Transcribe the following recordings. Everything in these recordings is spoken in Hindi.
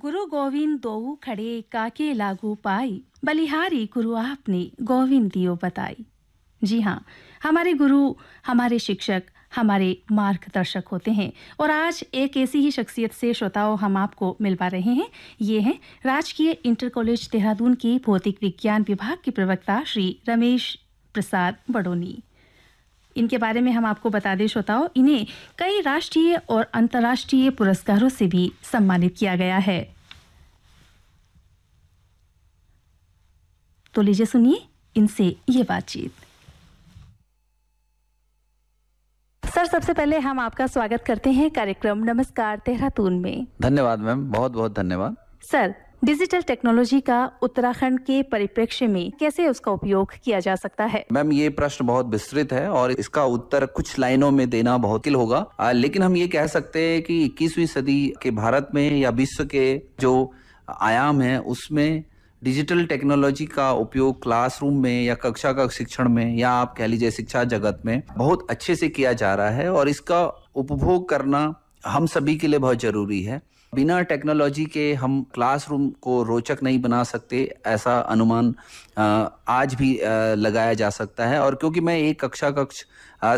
गुरु गोविंद दो खड़े काके लागू पाई बलिहारी गुरु आपने गोविंद दियो बताई जी हाँ हमारे गुरु हमारे शिक्षक हमारे मार्गदर्शक होते हैं और आज एक ऐसी ही शख्सियत से श्रोताओं हम आपको मिल पा रहे हैं ये हैं राजकीय इंटर कॉलेज देहरादून के भौतिक विज्ञान विभाग के प्रवक्ता श्री रमेश प्रसाद बड़ोनी इनके बारे में हम आपको बता दें श्रोताओ इन्हें कई राष्ट्रीय और अंतर्राष्ट्रीय पुरस्कारों से भी सम्मानित किया गया है तो लीजिए सुनिए इनसे ये बातचीत सर सबसे पहले हम आपका स्वागत करते हैं कार्यक्रम नमस्कार देहरादून में धन्यवाद मैम बहुत बहुत धन्यवाद सर डिजिटल टेक्नोलॉजी का उत्तराखंड के परिप्रेक्ष्य में कैसे उसका उपयोग किया जा सकता है मैम ये प्रश्न बहुत विस्तृत है और इसका उत्तर कुछ लाइनों में देना बहुत मुश्किल होगा आ, लेकिन हम ये कह सकते हैं कि इक्कीसवीं सदी के भारत में या विश्व के जो आयाम है उसमें डिजिटल टेक्नोलॉजी का उपयोग क्लासरूम में या कक्षा का शिक्षण में या आप कह लीजिए शिक्षा जगत में बहुत अच्छे से किया जा रहा है और इसका उपभोग करना हम सभी के लिए बहुत जरूरी है बिना टेक्नोलॉजी के हम क्लासरूम को रोचक नहीं बना सकते ऐसा अनुमान आज भी लगाया जा सकता है और क्योंकि मैं एक कक्षा कक्ष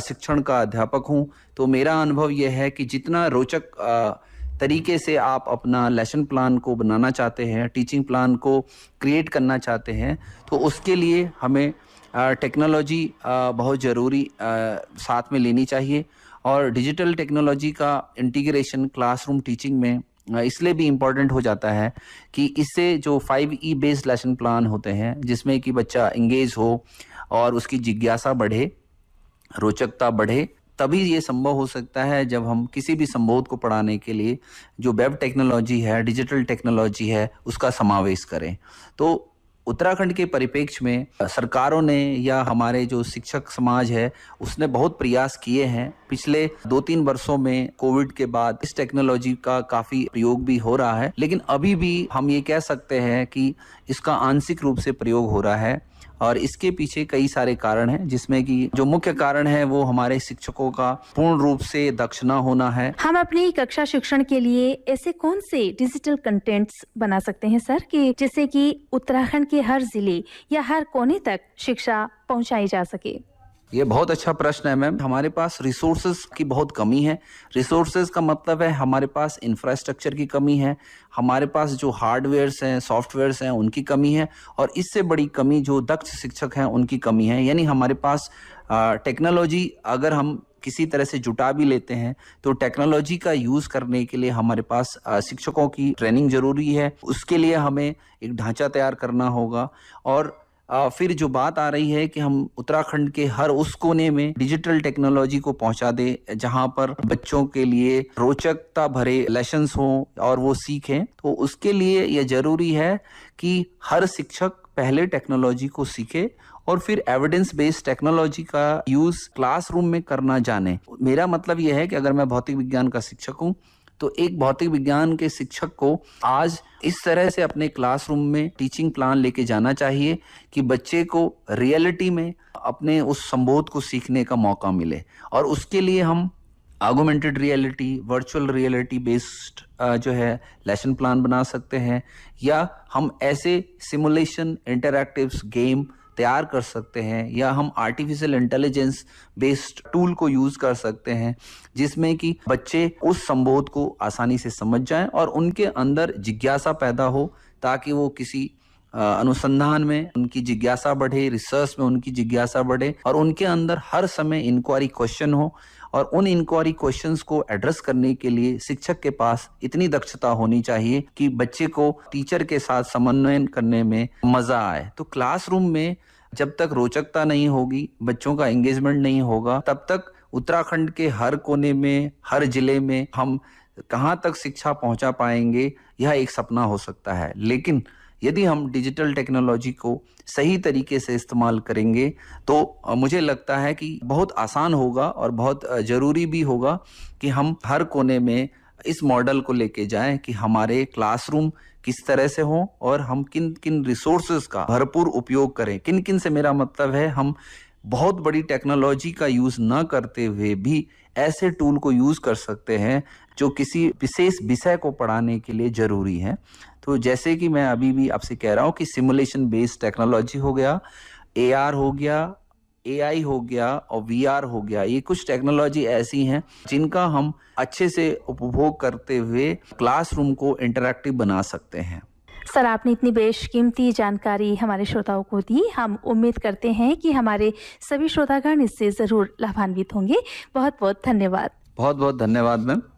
शिक्षण का अध्यापक हूँ तो मेरा अनुभव यह है कि जितना रोचक तरीके से आप अपना लेसन प्लान को बनाना चाहते हैं टीचिंग प्लान को क्रिएट करना चाहते हैं तो उसके लिए हमें टेक्नोलॉजी बहुत ज़रूरी साथ में लेनी चाहिए और डिजिटल टेक्नोलॉजी का इंटीग्रेशन क्लासरूम टीचिंग में इसलिए भी इम्पॉर्टेंट हो जाता है कि इससे जो five E based lesson plan होते हैं जिसमें कि बच्चा इंगेज हो और उसकी जिज्ञासा बढ़े रोचकता बढ़े तभी ये संभव हो सकता है जब हम किसी भी संबोध को पढ़ाने के लिए जो वेब टेक्नोलॉजी है डिजिटल टेक्नोलॉजी है उसका समावेश करें तो उत्तराखंड के परिपेक्ष में सरकारों ने या हमारे जो शिक्षक समाज है उसने बहुत प्रयास किए हैं पिछले दो तीन वर्षों में कोविड के बाद इस टेक्नोलॉजी का काफी प्रयोग भी हो रहा है लेकिन अभी भी हम ये कह सकते हैं कि इसका आंशिक रूप से प्रयोग हो रहा है और इसके पीछे कई सारे कारण हैं जिसमें कि जो मुख्य कारण है वो हमारे शिक्षकों का पूर्ण रूप से दक्ष न होना है हम अपने कक्षा शिक्षण के लिए ऐसे कौन से डिजिटल कंटेंट्स बना सकते हैं सर कि जिससे कि उत्तराखंड के हर जिले या हर कोने तक शिक्षा पहुंचाई जा सके ये बहुत अच्छा प्रश्न है मैम हमारे पास रिसोर्सेज की बहुत कमी है रिसोर्सेज का मतलब है हमारे पास इंफ्रास्ट्रक्चर की कमी है हमारे पास जो हार्डवेयर्स हैं सॉफ्टवेयर्स हैं उनकी कमी है और इससे बड़ी कमी जो दक्ष शिक्षक हैं उनकी कमी है यानी हमारे पास टेक्नोलॉजी अगर हम किसी तरह से जुटा भी लेते हैं तो टेक्नोलॉजी का यूज़ करने के लिए हमारे पास शिक्षकों की ट्रेनिंग ज़रूरी है उसके लिए हमें एक ढांचा तैयार करना होगा और फिर जो बात आ रही है कि हम उत्तराखंड के हर उस कोने में डिजिटल टेक्नोलॉजी को पहुंचा दे जहां पर बच्चों के लिए रोचकता भरे लेसन्स हों और वो सीखें तो उसके लिए यह जरूरी है कि हर शिक्षक पहले टेक्नोलॉजी को सीखे और फिर एविडेंस बेस्ड टेक्नोलॉजी का यूज क्लासरूम में करना जाने मेरा मतलब यह है कि अगर मैं भौतिक विज्ञान का शिक्षक हूँ तो एक भौतिक विज्ञान के शिक्षक को आज इस तरह से अपने क्लासरूम में टीचिंग प्लान लेके जाना चाहिए कि बच्चे को रियलिटी में अपने उस संबोध को सीखने का मौका मिले और उसके लिए हम augmented reality virtual reality based जो है लेसन प्लान बना सकते हैं या हम ऐसे सिमुलेशन इंटरक्टिव गेम तैयार कर सकते हैं या हम आर्टिफिशियल इंटेलिजेंस बेस्ड टूल को यूज कर सकते हैं जिसमें कि बच्चे उस संबोध को आसानी से समझ जाएं और उनके अंदर जिज्ञासा पैदा हो ताकि वो किसी अनुसंधान में उनकी जिज्ञासा बढ़े रिसर्च में उनकी जिज्ञासा बढ़े और उनके अंदर हर समय इंक्वायरी क्वेश्चन हो और उन इंक्वायरी क्वेश्चन को एड्रेस करने के लिए शिक्षक के पास इतनी दक्षता होनी चाहिए कि बच्चे को टीचर के साथ समन्वयन करने में मजा आए तो क्लासरूम में जब तक रोचकता नहीं होगी बच्चों का एंगेजमेंट नहीं होगा तब तक उत्तराखंड के हर कोने में हर जिले में हम कहाँ तक शिक्षा पहुंचा पाएंगे यह एक सपना हो सकता है लेकिन यदि हम डिजिटल टेक्नोलॉजी को सही तरीके से इस्तेमाल करेंगे तो मुझे लगता है कि बहुत आसान होगा और बहुत ज़रूरी भी होगा कि हम हर कोने में इस मॉडल को लेके जाएं कि हमारे क्लासरूम किस तरह से हो और हम किन किन रिसोर्सेज का भरपूर उपयोग करें किन किन से मेरा मतलब है हम बहुत बड़ी टेक्नोलॉजी का यूज न करते हुए भी ऐसे टूल को यूज कर सकते हैं जो किसी विशेष विषय को पढ़ाने के लिए जरूरी है तो जैसे कि मैं अभी भी आपसे कह रहा हूँ कि सिमुलेशन बेस्ड टेक्नोलॉजी हो गया ए हो गया ए हो गया और वी हो गया ये कुछ टेक्नोलॉजी ऐसी हैं जिनका हम अच्छे से उपभोग करते हुए क्लासरूम को इंटरेक्टिव बना सकते हैं सर आपने इतनी बेशकीमती जानकारी हमारे श्रोताओं को दी हम उम्मीद करते हैं कि हमारे सभी श्रोतागण इससे ज़रूर लाभान्वित होंगे बहुत बहुत धन्यवाद बहुत बहुत धन्यवाद मैम